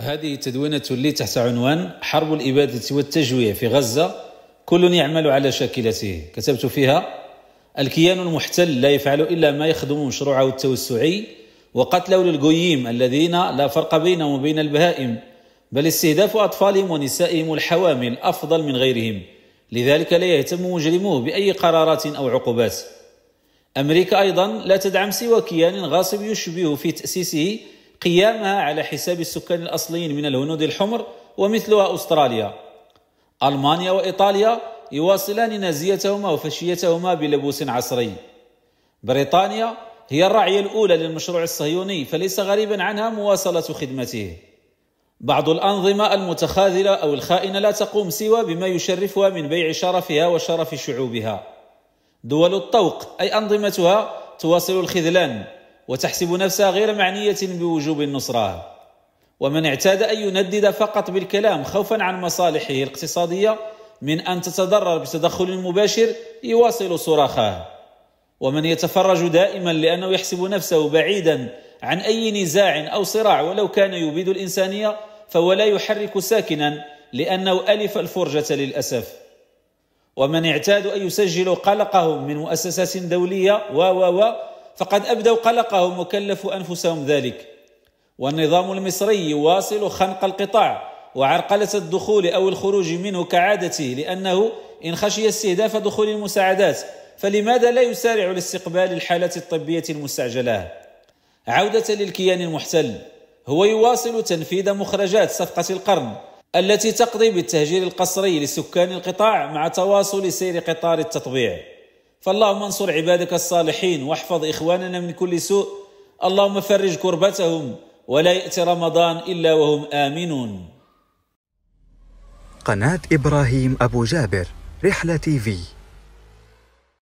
هذه تدوينة لي تحت عنوان حرب الإبادة والتجويع في غزة كل يعمل على شاكلته كتبت فيها الكيان المحتل لا يفعل إلا ما يخدم مشروعه التوسعي وقتله للقيم الذين لا فرق بينهم وبين البهائم بل استهداف أطفالهم ونسائهم الحوامل أفضل من غيرهم لذلك لا يهتم مجرموه بأي قرارات أو عقوبات أمريكا أيضا لا تدعم سوى كيان غاصب يشبه في تأسيسه قيامها على حساب السكان الأصليين من الهنود الحمر ومثلها أستراليا ألمانيا وإيطاليا يواصلان نازيتهما وفشيتهما بلبوس عصري بريطانيا هي الراعية الأولى للمشروع الصهيوني فليس غريبا عنها مواصلة خدمته بعض الأنظمة المتخاذلة أو الخائنة لا تقوم سوى بما يشرفها من بيع شرفها وشرف شعوبها دول الطوق أي أنظمتها تواصل الخذلان وتحسب نفسها غير معنية بوجوب النصرة ومن اعتاد أن يندد فقط بالكلام خوفا عن مصالحه الاقتصادية من أن تتضرر بتدخل مباشر يواصل صراخه ومن يتفرج دائما لأنه يحسب نفسه بعيدا عن أي نزاع أو صراع ولو كان يبيد الإنسانية فهو لا يحرك ساكنا لأنه ألف الفرجة للأسف ومن اعتاد أن يسجل قلقهم من مؤسسات دولية و و و فقد أبدوا قلقهم وكلفوا أنفسهم ذلك والنظام المصري يواصل خنق القطاع وعرقلة الدخول أو الخروج منه كعادته لأنه إن خشي استهداف دخول المساعدات فلماذا لا يسارع لاستقبال الحالات الطبية المستعجلة عودة للكيان المحتل هو يواصل تنفيذ مخرجات صفقة القرن التي تقضي بالتهجير القصري لسكان القطاع مع تواصل سير قطار التطبيع فاللهم انصر عبادك الصالحين واحفظ إخواننا من كل سوء اللهم فرج كربتهم ولا يأتي رمضان إلا وهم آمنون قناة إبراهيم أبو جابر رحلة تي في